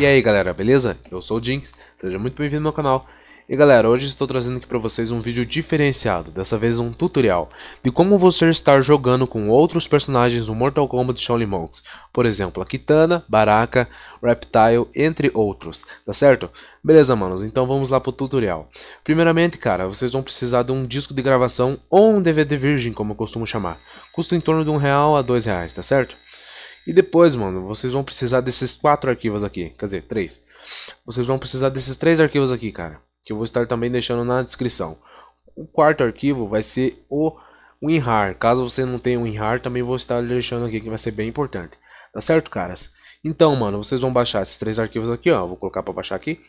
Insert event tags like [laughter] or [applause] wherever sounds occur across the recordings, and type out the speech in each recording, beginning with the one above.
E aí galera, beleza? Eu sou o Jinx, seja muito bem-vindo ao meu canal. E galera, hoje estou trazendo aqui para vocês um vídeo diferenciado, dessa vez um tutorial, de como você estar jogando com outros personagens no Mortal Kombat Shaolin Monks, por exemplo, a Kitana, Baraka, Reptile, entre outros, tá certo? Beleza, manos, então vamos lá pro tutorial. Primeiramente, cara, vocês vão precisar de um disco de gravação ou um DVD virgem, como eu costumo chamar. Custa em torno de um real a dois reais, tá certo? E depois, mano, vocês vão precisar desses quatro arquivos aqui. Quer dizer, três. Vocês vão precisar desses três arquivos aqui, cara. Que eu vou estar também deixando na descrição. O quarto arquivo vai ser o WinRAR. Caso você não tenha o WinRAR, também vou estar deixando aqui que vai ser bem importante. Tá certo, caras? Então, mano, vocês vão baixar esses três arquivos aqui, ó. Vou colocar para baixar aqui.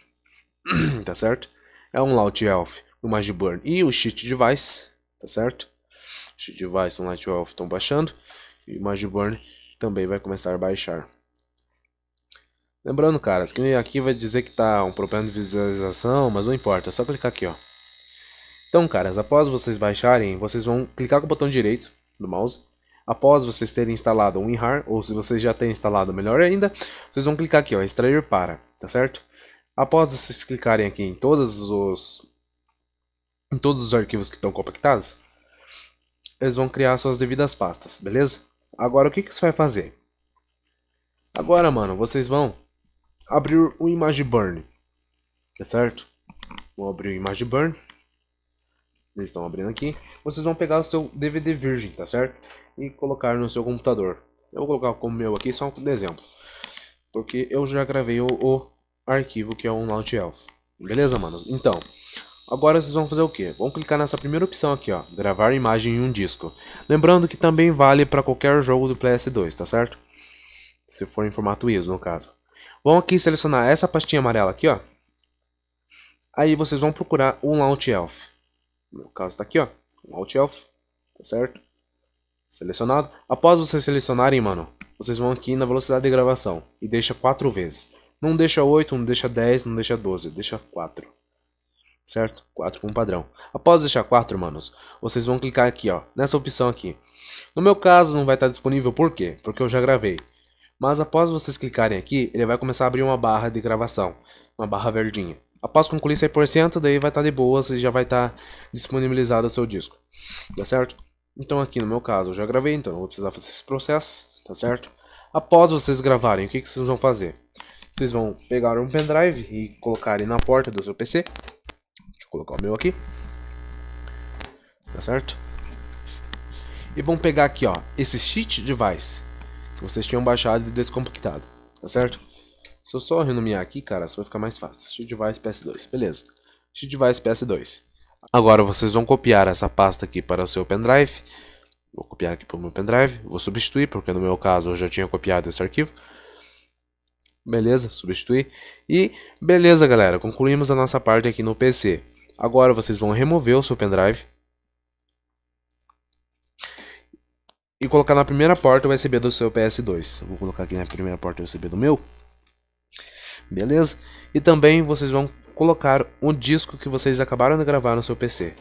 [clears throat] tá certo? É um Elf, o Magiburn e o Cheat Device. Tá certo? Cheat Device e o Elf estão baixando. E o Magiburn também vai começar a baixar. Lembrando, caras, que aqui vai dizer que tá um problema de visualização, mas não importa, é só clicar aqui, ó. Então, caras, após vocês baixarem, vocês vão clicar com o botão direito do mouse. Após vocês terem instalado o WinRAR, ou se vocês já têm instalado, melhor ainda, vocês vão clicar aqui, ó, extrair para, tá certo? Após vocês clicarem aqui em todos os em todos os arquivos que estão compactados, eles vão criar suas devidas pastas, beleza? Agora o que, que você vai fazer? Agora, mano, vocês vão abrir o ImageBurn. Tá certo? Vou abrir o ImageBurn. Eles estão abrindo aqui. Vocês vão pegar o seu DVD virgem, tá certo? E colocar no seu computador. Eu vou colocar como meu aqui só um exemplo. Porque eu já gravei o, o arquivo que é o Launch Elf. Beleza, manos? Então, Agora vocês vão fazer o que? Vão clicar nessa primeira opção aqui, ó, gravar imagem em um disco. Lembrando que também vale para qualquer jogo do PS2, tá certo? Se for em formato ISO, no caso. Vão aqui selecionar essa pastinha amarela aqui, ó. Aí vocês vão procurar o Launch Elf. No caso tá aqui, ó, Launch Elf, tá certo? Selecionado. Após vocês selecionarem, mano, vocês vão aqui na velocidade de gravação e deixa 4 vezes. Não deixa 8, não deixa 10, não deixa 12, deixa 4 certo? 4 como padrão. Após deixar 4, manos, vocês vão clicar aqui, ó, nessa opção aqui. No meu caso não vai estar disponível, por quê? Porque eu já gravei. Mas após vocês clicarem aqui, ele vai começar a abrir uma barra de gravação, uma barra verdinha. Após concluir 100%, daí vai estar de boa, você já vai estar disponibilizado o seu disco, tá certo? Então aqui no meu caso eu já gravei, então não vou precisar fazer esse processo, tá certo? Após vocês gravarem, o que, que vocês vão fazer? Vocês vão pegar um pendrive e colocar ele na porta do seu PC, colocar o meu aqui. Tá certo? E vamos pegar aqui, ó, esse cheat device que vocês tinham baixado e descompactado, tá certo? Se eu só renomear aqui, cara, só vai ficar mais fácil. Cheat device PS2, beleza. Cheat device PS2. Agora vocês vão copiar essa pasta aqui para o seu pendrive. Vou copiar aqui para o meu pendrive, vou substituir, porque no meu caso eu já tinha copiado esse arquivo. Beleza, substituir. E beleza, galera, concluímos a nossa parte aqui no PC. Agora vocês vão remover o seu pendrive. E colocar na primeira porta o USB do seu PS2. Vou colocar aqui na primeira porta o USB do meu. Beleza? E também vocês vão colocar um disco que vocês acabaram de gravar no seu PC.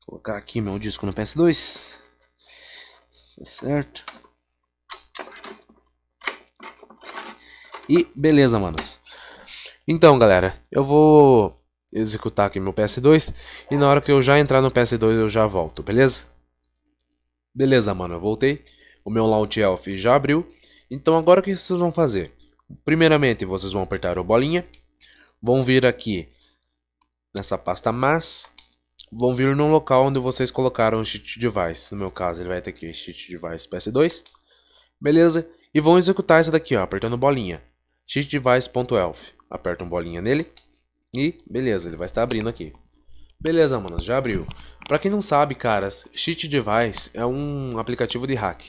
Vou colocar aqui meu disco no PS2. Tá certo? E beleza, manos. Então, galera, eu vou executar aqui meu PS2. E na hora que eu já entrar no PS2 eu já volto, beleza? Beleza, mano, eu voltei. O meu Launch Elf já abriu. Então agora o que vocês vão fazer? Primeiramente vocês vão apertar o bolinha. Vão vir aqui nessa pasta mas. Vão vir no local onde vocês colocaram o cheat device. No meu caso ele vai ter aqui cheat device PS2. Beleza? E vão executar essa daqui, ó, apertando bolinha. cheatdevice.elf. Aperta um bolinha nele. E, beleza, ele vai estar abrindo aqui. Beleza, mano, já abriu. Pra quem não sabe, caras, Cheat Device é um aplicativo de hack.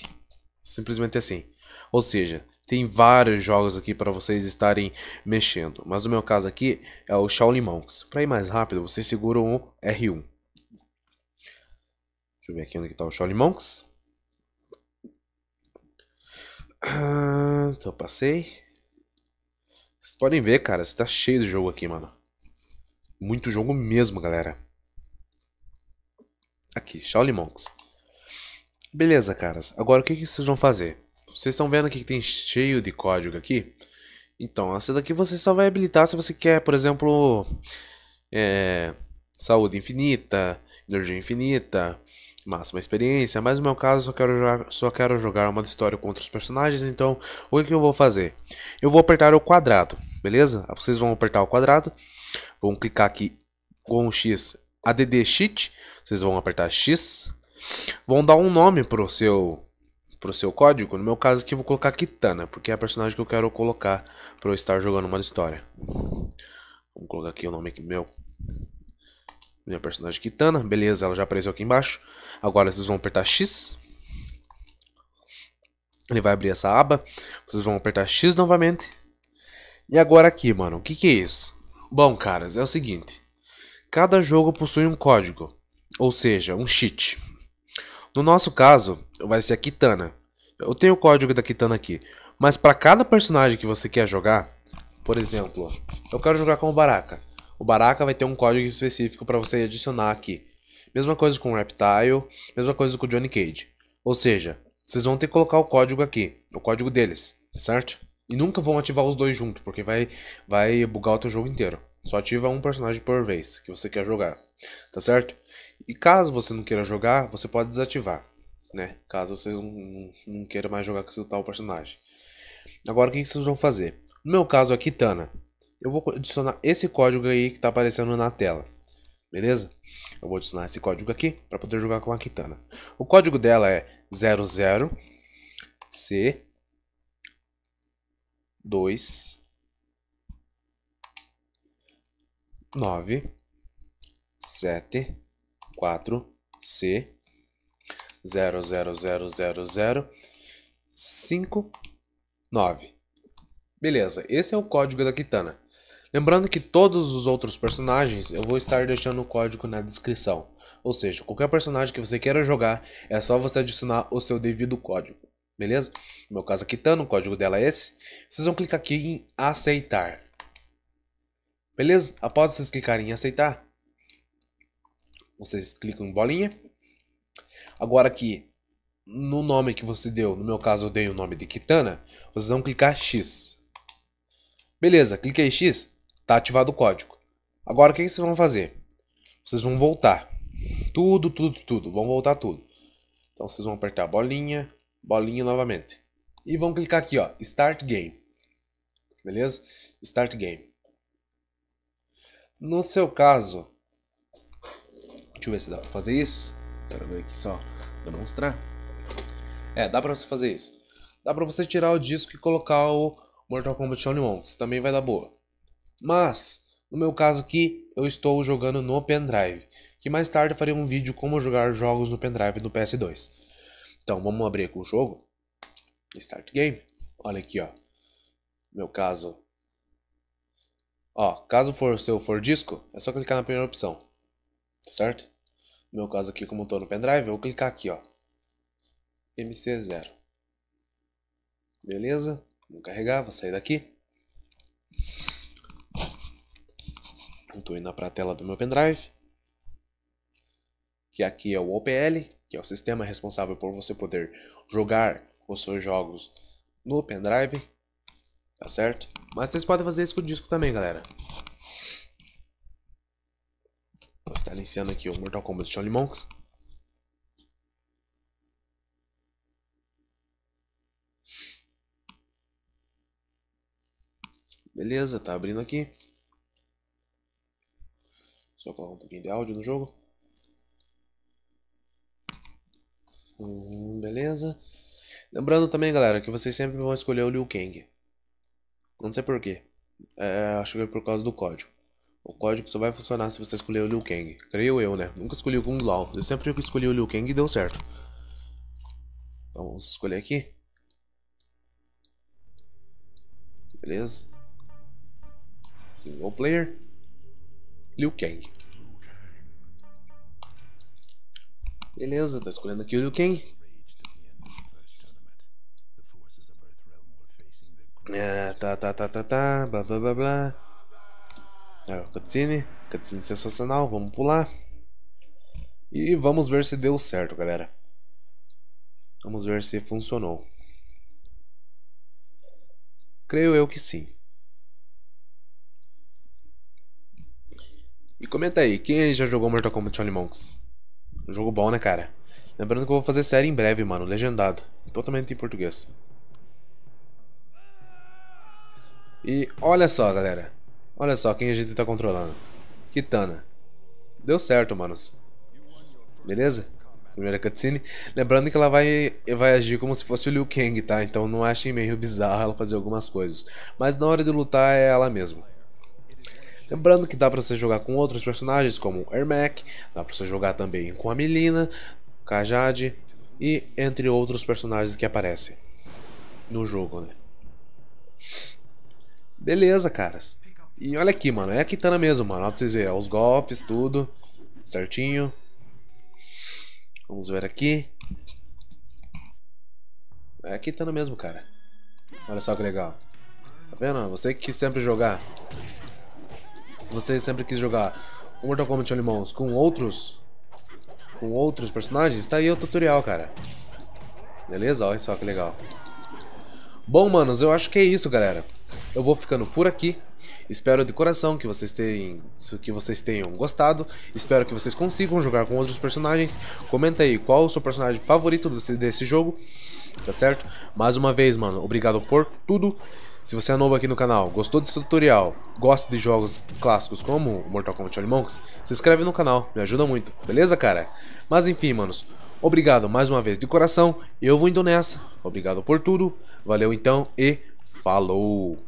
Simplesmente assim. Ou seja, tem vários jogos aqui para vocês estarem mexendo. Mas no meu caso aqui é o Shaolin Monks. Para ir mais rápido, vocês seguram o R1. Deixa eu ver aqui onde está o Shaolin Monks. Ah, então passei. Vocês podem ver, cara, está cheio de jogo aqui, mano. Muito jogo mesmo, galera. Aqui, Shaolin Monks. Beleza, caras. Agora, o que, que vocês vão fazer? Vocês estão vendo que tem cheio de código aqui? Então, essa daqui você só vai habilitar se você quer, por exemplo, é, saúde infinita, energia infinita, máxima experiência. Mas no meu caso, só quero, jogar, só quero jogar uma história contra os personagens. Então, o que, que eu vou fazer? Eu vou apertar o quadrado, beleza? Vocês vão apertar o quadrado vão clicar aqui com o X, add sheet, vocês vão apertar X, vão dar um nome pro seu pro seu código, no meu caso aqui vou colocar Kitana, porque é a personagem que eu quero colocar para eu estar jogando uma história. Vamos colocar aqui o nome aqui meu minha personagem Kitana, beleza, ela já apareceu aqui embaixo. Agora vocês vão apertar X. Ele vai abrir essa aba. Vocês vão apertar X novamente. E agora aqui, mano, o que que é isso? Bom, caras, é o seguinte. Cada jogo possui um código, ou seja, um cheat. No nosso caso, vai ser a Kitana. Eu tenho o código da Kitana aqui. Mas para cada personagem que você quer jogar, por exemplo, eu quero jogar com o Baraka. O Baraka vai ter um código específico para você adicionar aqui. Mesma coisa com o Reptile, mesma coisa com o Johnny Cage. Ou seja, vocês vão ter que colocar o código aqui, o código deles, certo? E nunca vão ativar os dois juntos, porque vai, vai bugar o teu jogo inteiro. Só ativa um personagem por vez que você quer jogar, tá certo? E caso você não queira jogar, você pode desativar, né? Caso vocês não, não, queiram mais jogar com esse tal personagem. Agora o que vocês vão fazer? No meu caso aqui, Tana, eu vou adicionar esse código aí que tá aparecendo na tela. Beleza? Eu vou adicionar esse código aqui para poder jogar com a Kitana. O código dela é 00 C dois, nove, sete, quatro, C, zero, zero, zero, zero, zero, cinco, nove. Beleza, esse é o código da Kitana. Lembrando que todos os outros personagens eu vou estar deixando o código na descrição. Ou seja, qualquer personagem que você queira jogar, é só você adicionar o seu devido código beleza? No meu caso aqui tá, o código dela é esse. Vocês vão clicar aqui em aceitar. Beleza? Após vocês clicarem em aceitar, vocês clicam em bolinha. Agora aqui, no nome que você deu, no meu caso eu dei o nome de Kitana, vocês vão clicar X. Beleza, cliquei em X, tá ativado o código. Agora o que vocês vão fazer? Vocês vão voltar. Tudo, tudo, tudo. Vão voltar tudo. Então vocês vão apertar a bolinha, bolinha novamente. E vamos clicar aqui, ó, Start Game. Beleza? Start Game. No seu caso, deixa eu ver se dá para fazer isso. Quero ver aqui só demonstrar. É, dá para você fazer isso. Dá para você tirar o disco e colocar o Mortal Kombat Only Isso também vai dar boa. Mas, no meu caso aqui, eu estou jogando no pendrive, que mais tarde farei um vídeo como jogar jogos no pendrive do PS2. Então vamos abrir aqui o jogo. Start game. Olha aqui, ó. Meu caso. Ó, caso for seu for disco, é só clicar na primeira opção. Certo? No meu caso aqui, como eu tô no pendrive, eu vou clicar aqui, ó. MC0. Beleza? Vou carregar, vou sair daqui. Estou indo para a tela do meu pendrive que aqui é o OPL, que é o sistema responsável por você poder jogar os seus jogos no pendrive, tá certo? Mas vocês podem fazer isso com o disco também, galera. Vou estar iniciando aqui o Mortal Kombat Shaolin Monks. Beleza, tá abrindo aqui. Só colocar um pouquinho de áudio no jogo. Hum, beleza. Lembrando também, galera, que vocês sempre vão escolher o Liu Kang. Não sei porquê. É, acho que é por causa do código. O código só vai funcionar se você escolher o Liu Kang. Creio eu, né? Nunca escolhi o Kung Lao. Eu sempre escolhi o Liu Kang e deu certo. Então vamos escolher aqui. Beleza. Single player. Liu Kang. Beleza, tá escolhendo aqui o Ken. É, tá, tá, tá, tá, tá, blá, blá, blá, blá. É, cutscene, cutscene sensacional, vamos pular. E vamos ver se deu certo, galera. Vamos ver se funcionou. Creio eu que sim. E comenta aí, quem já jogou Mortal Kombat Shaolin Monks? Jogo bom, né, cara? Lembrando que eu vou fazer série em breve, mano. Legendado. Totalmente em português. E olha só, galera. Olha só quem a gente tá controlando. Kitana. Deu certo, manos. Beleza? Primeira cutscene. Lembrando que ela vai, vai agir como se fosse o Liu Kang, tá? Então não achem meio bizarro ela fazer algumas coisas. Mas na hora de lutar é ela mesma. Lembrando que dá para você jogar com outros personagens como Ermac, dá para você jogar também com a Melina, Kajad e entre outros personagens que aparecem no jogo, né? Beleza, caras. E olha aqui, mano, é a Kitana mesmo, mano, ó, pra vocês verem, os golpes, tudo certinho. Vamos ver aqui. É a Kitana mesmo, cara. Olha só que legal. Tá vendo? Você que sempre jogar você sempre quis jogar Mortal Kombat Onimons com outros com outros personagens, tá aí o tutorial, cara. Beleza? Olha só que legal. Bom, manos, eu acho que é isso, galera. Eu vou ficando por aqui. Espero de coração que vocês tenham, que vocês tenham gostado. Espero que vocês consigam jogar com outros personagens. Comenta aí qual o seu personagem favorito desse, desse jogo, tá certo? Mais uma vez, mano, obrigado por tudo. Se você é novo aqui no canal, gostou desse tutorial, gosta de jogos clássicos como Mortal Kombat Holy Monks, se inscreve no canal, me ajuda muito, beleza cara? Mas enfim, manos, obrigado mais uma vez de coração, eu vou indo então nessa, obrigado por tudo, valeu então e falou!